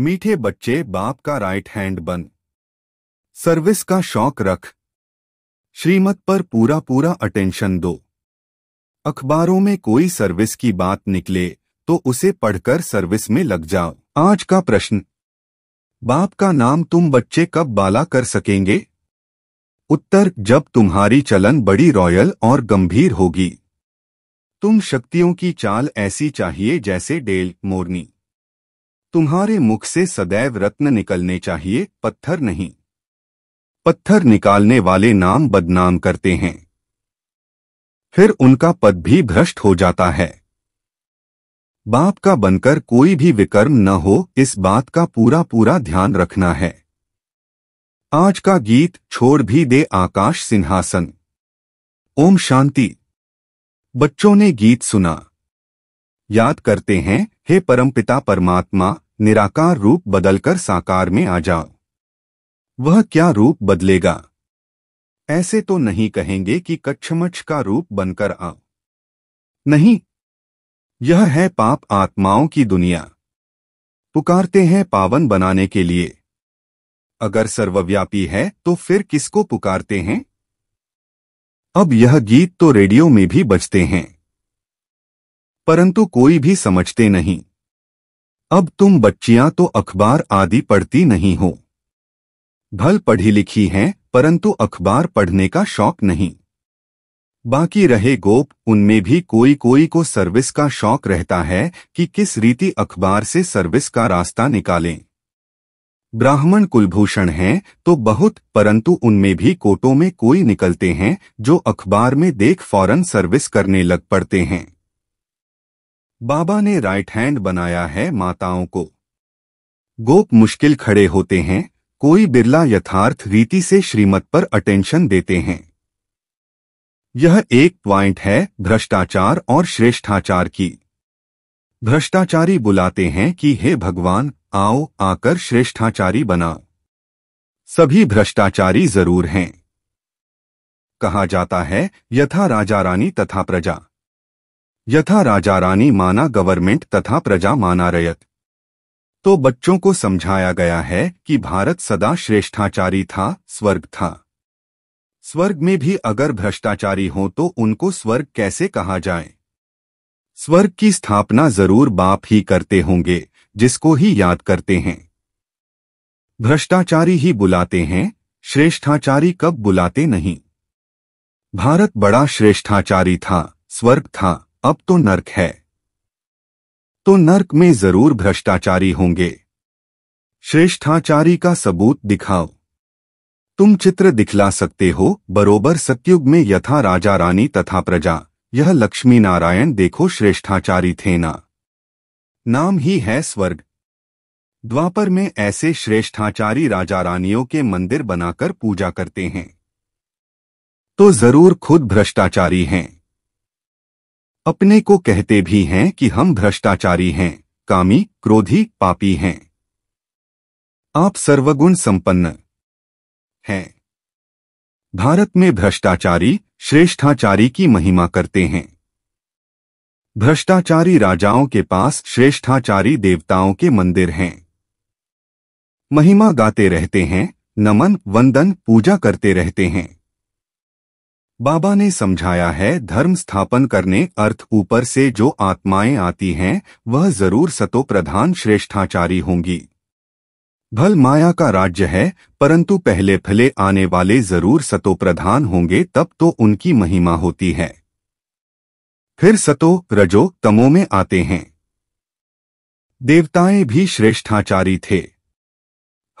मीठे बच्चे बाप का राइट हैंड बन सर्विस का शौक रख श्रीमत पर पूरा पूरा अटेंशन दो अखबारों में कोई सर्विस की बात निकले तो उसे पढ़कर सर्विस में लग जाओ आज का प्रश्न बाप का नाम तुम बच्चे कब बाला कर सकेंगे उत्तर जब तुम्हारी चलन बड़ी रॉयल और गंभीर होगी तुम शक्तियों की चाल ऐसी चाहिए जैसे डेल मोरनी तुम्हारे मुख से सदैव रत्न निकलने चाहिए पत्थर नहीं पत्थर निकालने वाले नाम बदनाम करते हैं फिर उनका पद भी भ्रष्ट हो जाता है बाप का बनकर कोई भी विकर्म न हो इस बात का पूरा पूरा ध्यान रखना है आज का गीत छोड़ भी दे आकाश सिंहासन ओम शांति बच्चों ने गीत सुना याद करते हैं हे परमपिता परमात्मा निराकार रूप बदलकर साकार में आ जाओ वह क्या रूप बदलेगा ऐसे तो नहीं कहेंगे कि कच्छमच्छ का रूप बनकर आओ नहीं यह है पाप आत्माओं की दुनिया पुकारते हैं पावन बनाने के लिए अगर सर्वव्यापी है तो फिर किसको पुकारते हैं अब यह गीत तो रेडियो में भी बजते हैं परंतु कोई भी समझते नहीं अब तुम बच्चियां तो अखबार आदि पढ़ती नहीं हो भल पढ़ी लिखी हैं परंतु अखबार पढ़ने का शौक नहीं बाकी रहे गोप उनमें भी कोई कोई को सर्विस का शौक रहता है कि किस रीति अखबार से सर्विस का रास्ता निकालें ब्राह्मण कुलभूषण हैं तो बहुत परंतु उनमें भी कोटों में कोई निकलते हैं जो अखबार में देख फौरन सर्विस करने लग पड़ते हैं बाबा ने राइट हैंड बनाया है माताओं को गोप मुश्किल खड़े होते हैं कोई बिरला यथार्थ रीति से श्रीमत पर अटेंशन देते हैं यह एक प्वाइंट है भ्रष्टाचार और श्रेष्ठाचार की भ्रष्टाचारी बुलाते हैं कि हे भगवान आओ आकर श्रेष्ठाचारी बना सभी भ्रष्टाचारी जरूर हैं कहा जाता है यथा राजा रानी तथा प्रजा यथा राजा रानी माना गवर्नमेंट तथा प्रजा माना रयत तो बच्चों को समझाया गया है कि भारत सदा श्रेष्ठाचारी था स्वर्ग था स्वर्ग में भी अगर भ्रष्टाचारी हो तो उनको स्वर्ग कैसे कहा जाए स्वर्ग की स्थापना जरूर बाप ही करते होंगे जिसको ही याद करते हैं भ्रष्टाचारी ही बुलाते हैं श्रेष्ठाचारी कब बुलाते नहीं भारत बड़ा श्रेष्ठाचारी था स्वर्ग था अब तो नर्क है तो नर्क में जरूर भ्रष्टाचारी होंगे श्रेष्ठाचारी का सबूत दिखाओ तुम चित्र दिखला सकते हो बरोबर सत्युग में यथा राजा रानी तथा प्रजा यह लक्ष्मी नारायण देखो श्रेष्ठाचारी थे ना नाम ही है स्वर्ग द्वापर में ऐसे श्रेष्ठाचारी राजा रानियों के मंदिर बनाकर पूजा करते हैं तो जरूर खुद भ्रष्टाचारी हैं अपने को कहते भी हैं कि हम भ्रष्टाचारी हैं कामी क्रोधी पापी हैं आप सर्वगुण संपन्न हैं भारत में भ्रष्टाचारी श्रेष्ठाचारी की महिमा करते हैं भ्रष्टाचारी राजाओं के पास श्रेष्ठाचारी देवताओं के मंदिर हैं महिमा गाते रहते हैं नमन वंदन पूजा करते रहते हैं बाबा ने समझाया है धर्म स्थापन करने अर्थ ऊपर से जो आत्माएं आती हैं वह जरूर सतो प्रधान श्रेष्ठाचारी होंगी भल माया का राज्य है परंतु पहले फले आने वाले जरूर सतो प्रधान होंगे तब तो उनकी महिमा होती है फिर सतो रजो तमो में आते हैं देवताएं भी श्रेष्ठाचारी थे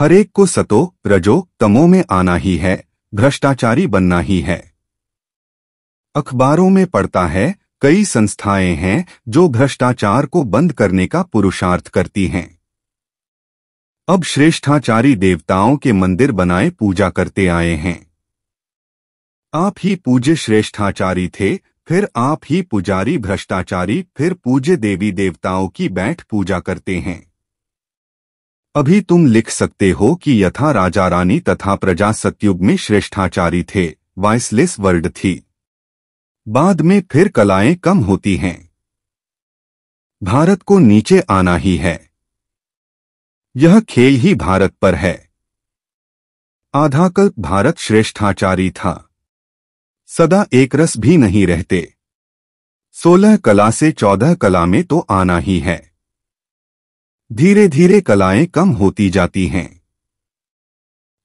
हरेक को सतो रजो तमो में आना ही है भ्रष्टाचारी बनना ही है अखबारों में पढ़ता है कई संस्थाएं हैं जो भ्रष्टाचार को बंद करने का पुरुषार्थ करती हैं अब श्रेष्ठाचारी देवताओं के मंदिर बनाए पूजा करते आए हैं आप ही पूज्य श्रेष्ठाचारी थे फिर आप ही पुजारी भ्रष्टाचारी फिर पूज्य देवी देवताओं की बैठ पूजा करते हैं अभी तुम लिख सकते हो कि यथा राजा रानी तथा प्रजा सत्युग में श्रेष्ठाचारी थे वाइसलेस वर्ल्ड थी बाद में फिर कलाएं कम होती हैं भारत को नीचे आना ही है यह खेल ही भारत पर है आधाकल्प भारत श्रेष्ठाचारी था सदा एक रस भी नहीं रहते सोलह कला से चौदह कला में तो आना ही है धीरे धीरे कलाएं कम होती जाती हैं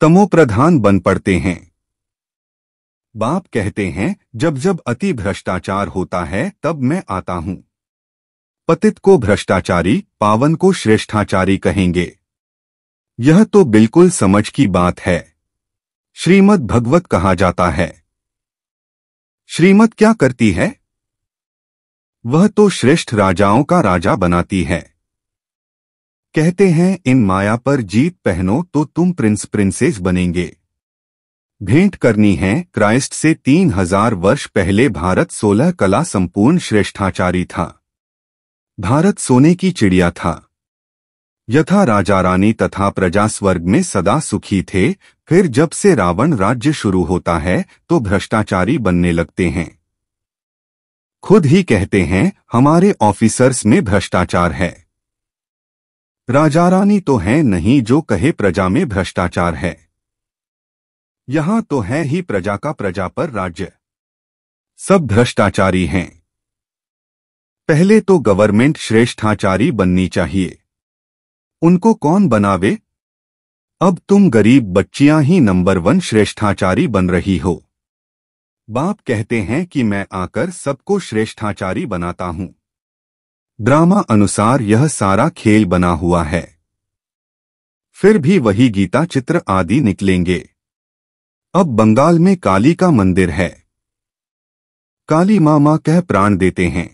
तमोप्रधान बन पड़ते हैं बाप कहते हैं जब जब अति भ्रष्टाचार होता है तब मैं आता हूं पतित को भ्रष्टाचारी पावन को श्रेष्ठाचारी कहेंगे यह तो बिल्कुल समझ की बात है श्रीमद भगवत कहा जाता है श्रीमद क्या करती है वह तो श्रेष्ठ राजाओं का राजा बनाती है कहते हैं इन माया पर जीत पहनो तो तुम प्रिंस प्रिंसेस बनेंगे भेंट करनी है क्राइस्ट से तीन हजार वर्ष पहले भारत सोलह कला संपूर्ण श्रेष्ठाचारी था भारत सोने की चिड़िया था यथा राजा रानी तथा प्रजा स्वर्ग में सदा सुखी थे फिर जब से रावण राज्य शुरू होता है तो भ्रष्टाचारी बनने लगते हैं खुद ही कहते हैं हमारे ऑफिसर्स में भ्रष्टाचार है राजा रानी तो है नहीं जो कहे प्रजा में भ्रष्टाचार है यहाँ तो है ही प्रजा का प्रजा पर राज्य सब भ्रष्टाचारी हैं पहले तो गवर्नमेंट श्रेष्ठाचारी बननी चाहिए उनको कौन बनावे अब तुम गरीब बच्चियां ही नंबर वन श्रेष्ठाचारी बन रही हो बाप कहते हैं कि मैं आकर सबको श्रेष्ठाचारी बनाता हूं ड्रामा अनुसार यह सारा खेल बना हुआ है फिर भी वही गीता चित्र आदि निकलेंगे अब बंगाल में काली का मंदिर है काली मां माँ कह प्राण देते हैं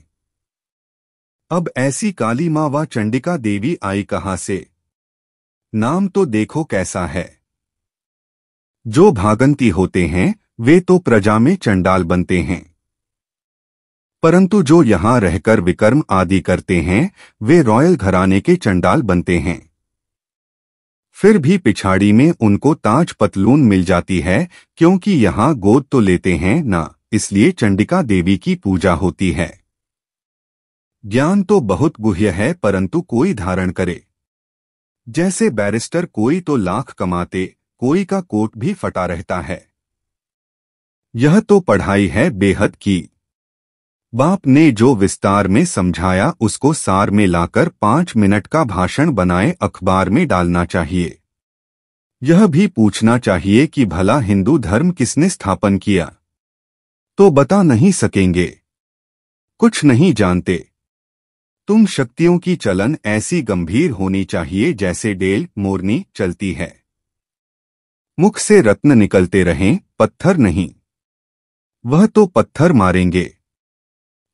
अब ऐसी काली माँ व चंडिका देवी आई कहां से नाम तो देखो कैसा है जो भागंती होते हैं वे तो प्रजा में चंडाल बनते हैं परंतु जो यहां रहकर विकर्म आदि करते हैं वे रॉयल घराने के चंडाल बनते हैं फिर भी पिछाड़ी में उनको ताज पतलून मिल जाती है क्योंकि यहाँ गोद तो लेते हैं ना इसलिए चंडिका देवी की पूजा होती है ज्ञान तो बहुत गुह्य है परंतु कोई धारण करे जैसे बैरिस्टर कोई तो लाख कमाते कोई का कोट भी फटा रहता है यह तो पढ़ाई है बेहद की बाप ने जो विस्तार में समझाया उसको सार में लाकर पांच मिनट का भाषण बनाए अखबार में डालना चाहिए यह भी पूछना चाहिए कि भला हिंदू धर्म किसने स्थापन किया तो बता नहीं सकेंगे कुछ नहीं जानते तुम शक्तियों की चलन ऐसी गंभीर होनी चाहिए जैसे डेल मोरनी चलती है मुख से रत्न निकलते रहें पत्थर नहीं वह तो पत्थर मारेंगे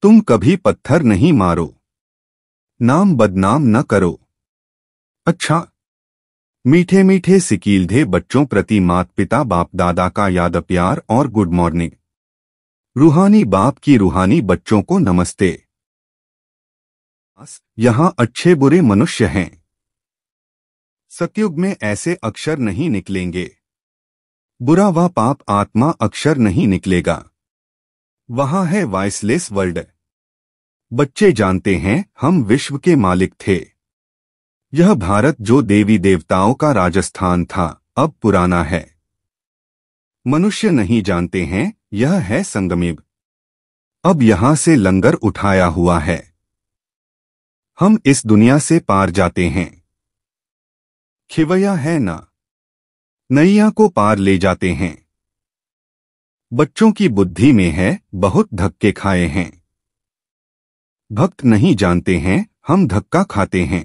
तुम कभी पत्थर नहीं मारो नाम बदनाम न करो अच्छा मीठे मीठे सिकीलधे बच्चों प्रति मात पिता बाप दादा का याद प्यार और गुड मॉर्निंग रूहानी बाप की रूहानी बच्चों को नमस्ते यहां अच्छे बुरे मनुष्य हैं सतयुग में ऐसे अक्षर नहीं निकलेंगे बुरा व पाप आत्मा अक्षर नहीं निकलेगा वहां है वॉइसलेस वर्ल्ड बच्चे जानते हैं हम विश्व के मालिक थे यह भारत जो देवी देवताओं का राजस्थान था अब पुराना है मनुष्य नहीं जानते हैं यह है संगमीब अब यहां से लंगर उठाया हुआ है हम इस दुनिया से पार जाते हैं खिवैया है ना नैया को पार ले जाते हैं बच्चों की बुद्धि में है बहुत धक्के खाए हैं भक्त नहीं जानते हैं हम धक्का खाते हैं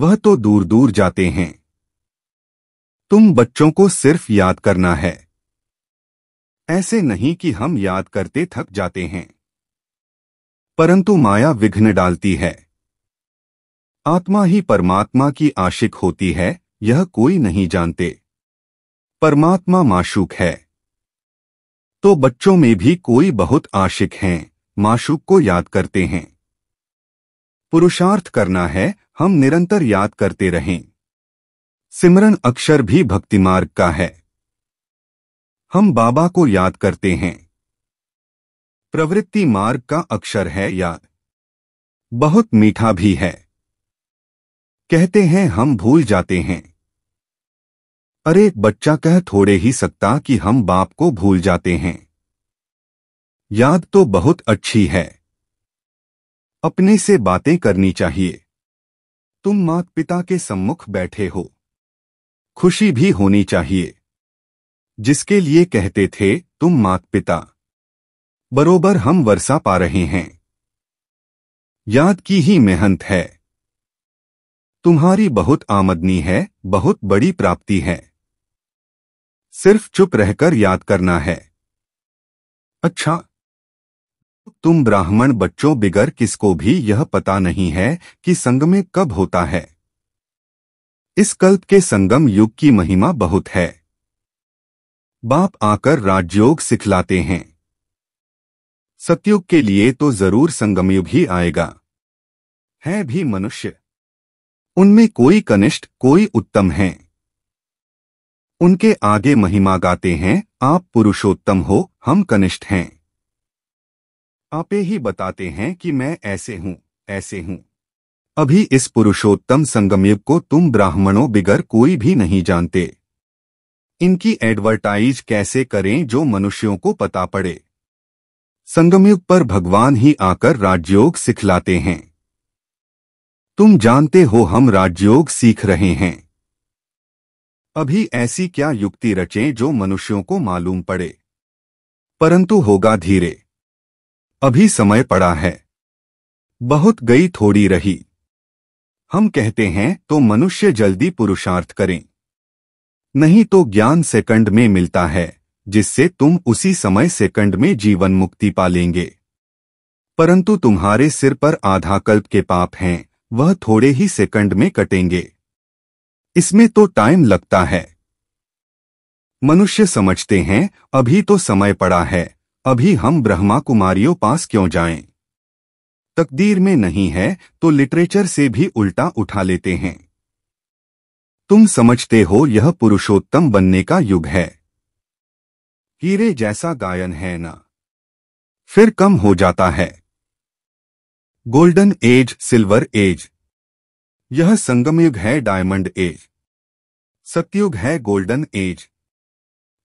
वह तो दूर दूर जाते हैं तुम बच्चों को सिर्फ याद करना है ऐसे नहीं कि हम याद करते थक जाते हैं परंतु माया विघ्न डालती है आत्मा ही परमात्मा की आशिक होती है यह कोई नहीं जानते परमात्मा माशुक है तो बच्चों में भी कोई बहुत आशिक हैं माशूक को याद करते हैं पुरुषार्थ करना है हम निरंतर याद करते रहें सिमरन अक्षर भी भक्ति मार्ग का है हम बाबा को याद करते हैं प्रवृत्ति मार्ग का अक्षर है याद बहुत मीठा भी है कहते हैं हम भूल जाते हैं अरे बच्चा कह थोड़े ही सकता कि हम बाप को भूल जाते हैं याद तो बहुत अच्छी है अपने से बातें करनी चाहिए तुम मात पिता के सम्मुख बैठे हो खुशी भी होनी चाहिए जिसके लिए कहते थे तुम मात पिता बरोबर हम वर्षा पा रहे हैं याद की ही मेहनत है तुम्हारी बहुत आमदनी है बहुत बड़ी प्राप्ति है सिर्फ चुप रहकर याद करना है अच्छा तुम ब्राह्मण बच्चों बिगर किसको भी यह पता नहीं है कि संग में कब होता है इस कल्प के संगम युग की महिमा बहुत है बाप आकर राजयोग सिखलाते हैं सत्युग के लिए तो जरूर संगमयुग ही आएगा है भी मनुष्य उनमें कोई कनिष्ठ कोई उत्तम है उनके आगे महिमा गाते हैं आप पुरुषोत्तम हो हम कनिष्ठ हैं आपे ही बताते हैं कि मैं ऐसे हूं ऐसे हूं अभी इस पुरुषोत्तम संगमयुग को तुम ब्राह्मणों बिगर कोई भी नहीं जानते इनकी एडवर्टाइज कैसे करें जो मनुष्यों को पता पड़े संगमयुग पर भगवान ही आकर राजयोग सिखलाते हैं तुम जानते हो हम राजयोग सीख रहे हैं अभी ऐसी क्या युक्ति रचें जो मनुष्यों को मालूम पड़े परंतु होगा धीरे अभी समय पड़ा है बहुत गई थोड़ी रही हम कहते हैं तो मनुष्य जल्दी पुरुषार्थ करें नहीं तो ज्ञान सेकंड में मिलता है जिससे तुम उसी समय सेकंड में जीवन मुक्ति पालेंगे परंतु तुम्हारे सिर पर आधा कल्प के पाप हैं वह थोड़े ही सेकंड में कटेंगे इसमें तो टाइम लगता है मनुष्य समझते हैं अभी तो समय पड़ा है अभी हम ब्रह्मा कुमारियों पास क्यों जाएं? तकदीर में नहीं है तो लिटरेचर से भी उल्टा उठा लेते हैं तुम समझते हो यह पुरुषोत्तम बनने का युग है हीरे जैसा गायन है ना फिर कम हो जाता है गोल्डन एज सिल्वर एज यह संगमयुग है डायमंड एज सत्युग है गोल्डन एज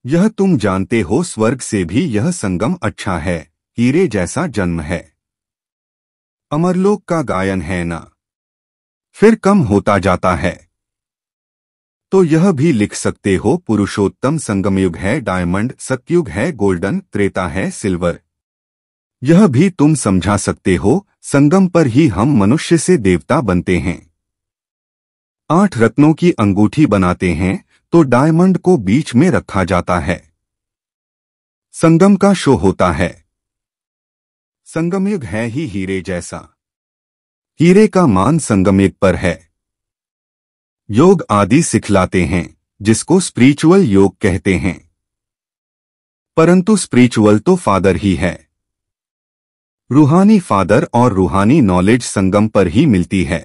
यह तुम जानते हो स्वर्ग से भी यह संगम अच्छा है हीरे जैसा जन्म है अमरलोक का गायन है ना फिर कम होता जाता है तो यह भी लिख सकते हो पुरुषोत्तम संगमयुग है डायमंड सत्युग है गोल्डन त्रेता है सिल्वर यह भी तुम समझा सकते हो संगम पर ही हम मनुष्य से देवता बनते हैं आठ रत्नों की अंगूठी बनाते हैं तो डायमंड को बीच में रखा जाता है संगम का शो होता है संगमयुग है ही हीरे जैसा हीरे का मान संगमयुग पर है योग आदि सिखलाते हैं जिसको स्पिरिचुअल योग कहते हैं परंतु स्पिरिचुअल तो फादर ही है रूहानी फादर और रूहानी नॉलेज संगम पर ही मिलती है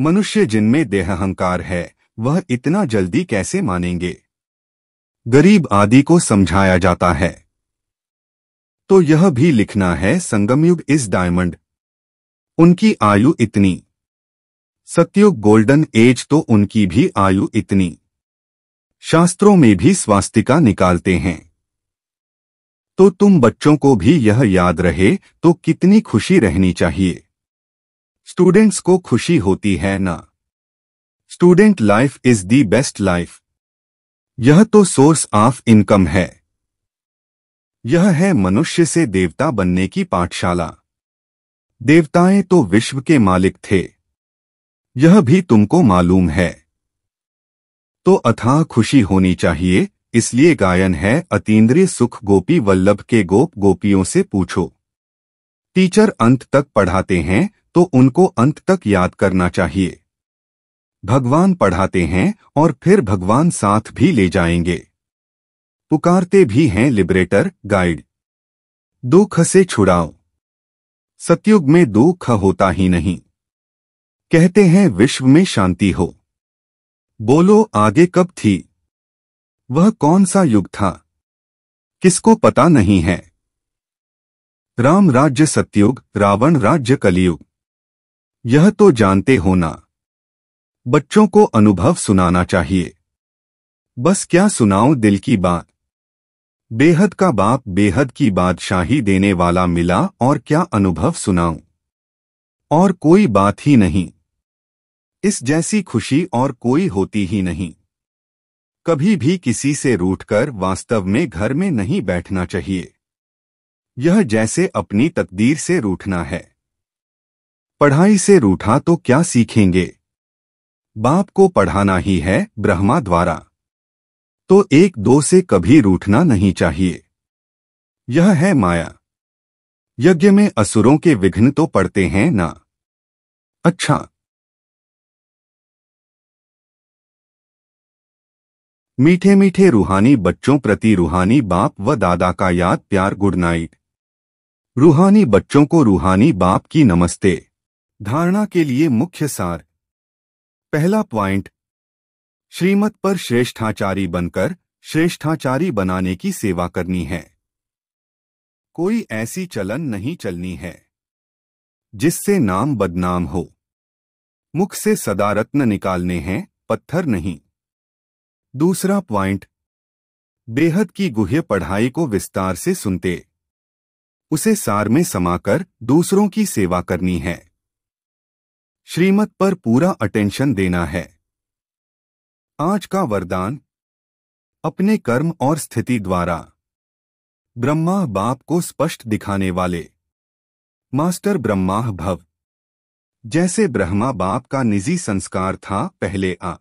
मनुष्य जिनमें अहंकार है वह इतना जल्दी कैसे मानेंगे गरीब आदि को समझाया जाता है तो यह भी लिखना है संगमयुग इस डायमंड उनकी आयु इतनी सत्युग गोल्डन एज तो उनकी भी आयु इतनी शास्त्रों में भी स्वास्तिका निकालते हैं तो तुम बच्चों को भी यह याद रहे तो कितनी खुशी रहनी चाहिए स्टूडेंट्स को खुशी होती है ना student life is the best life यह तो सोर्स ऑफ इनकम है यह है मनुष्य से देवता बनने की पाठशाला देवताएं तो विश्व के मालिक थे यह भी तुमको मालूम है तो अथाह खुशी होनी चाहिए इसलिए गायन है अतीन्द्रिय सुख गोपी वल्लभ के गोप गोपियों से पूछो टीचर अंत तक पढ़ाते हैं तो उनको अंत तक याद करना चाहिए भगवान पढ़ाते हैं और फिर भगवान साथ भी ले जाएंगे पुकारते भी हैं लिबरेटर गाइड दो ख से छुड़ाओ सत्युग में दो ख होता ही नहीं कहते हैं विश्व में शांति हो बोलो आगे कब थी वह कौन सा युग था किसको पता नहीं है राम राज्य सत्युग रावण राज्य कलियुग यह तो जानते हो ना बच्चों को अनुभव सुनाना चाहिए बस क्या सुनाओ दिल की बात बेहद का बाप बेहद की बादशाही देने वाला मिला और क्या अनुभव सुनाऊ और कोई बात ही नहीं इस जैसी खुशी और कोई होती ही नहीं कभी भी किसी से रूठकर वास्तव में घर में नहीं बैठना चाहिए यह जैसे अपनी तकदीर से रूठना है पढ़ाई से रूठा तो क्या सीखेंगे बाप को पढ़ाना ही है ब्रह्मा द्वारा तो एक दो से कभी रूठना नहीं चाहिए यह है माया यज्ञ में असुरों के विघ्न तो पड़ते हैं ना अच्छा मीठे मीठे रूहानी बच्चों प्रति रूहानी बाप व दादा का याद प्यार गुड नाइट रूहानी बच्चों को रूहानी बाप की नमस्ते धारणा के लिए मुख्य सार पहला पॉइंट श्रीमत पर श्रेष्ठाचारी बनकर श्रेष्ठाचारी बनाने की सेवा करनी है कोई ऐसी चलन नहीं चलनी है जिससे नाम बदनाम हो मुख से सदा रत्न निकालने हैं पत्थर नहीं दूसरा पॉइंट बेहद की गुह्य पढ़ाई को विस्तार से सुनते उसे सार में समाकर दूसरों की सेवा करनी है श्रीमत पर पूरा अटेंशन देना है आज का वरदान अपने कर्म और स्थिति द्वारा ब्रह्मा बाप को स्पष्ट दिखाने वाले मास्टर ब्रह्मा भव जैसे ब्रह्मा बाप का निजी संस्कार था पहले आ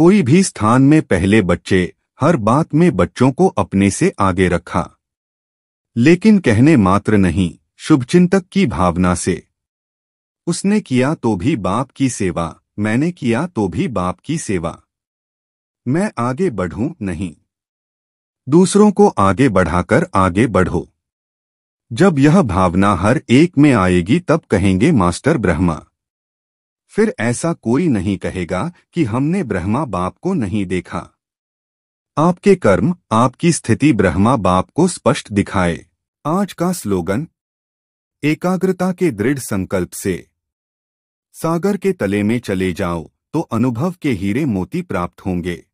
कोई भी स्थान में पहले बच्चे हर बात में बच्चों को अपने से आगे रखा लेकिन कहने मात्र नहीं शुभचिंतक की भावना से उसने किया तो भी बाप की सेवा मैंने किया तो भी बाप की सेवा मैं आगे बढ़ूं नहीं दूसरों को आगे बढ़ाकर आगे बढ़ो जब यह भावना हर एक में आएगी तब कहेंगे मास्टर ब्रह्मा फिर ऐसा कोई नहीं कहेगा कि हमने ब्रह्मा बाप को नहीं देखा आपके कर्म आपकी स्थिति ब्रह्मा बाप को स्पष्ट दिखाए आज का स्लोगन एकाग्रता के दृढ़ संकल्प से सागर के तले में चले जाओ तो अनुभव के हीरे मोती प्राप्त होंगे